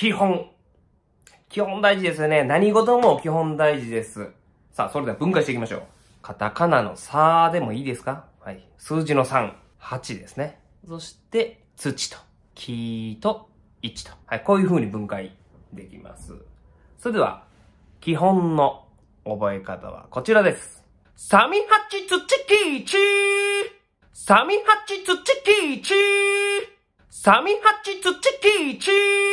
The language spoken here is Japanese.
基本。基本大事ですよね。何事も基本大事です。さあ、それでは分解していきましょう。カタカナのさでもいいですかはい。数字の3、8ですね。そして、土と、木と、1と。はい。こういう風に分解できます。それでは、基本の覚え方はこちらです。サミハチチキーチーサミハチチキーチーサミハチチキーチー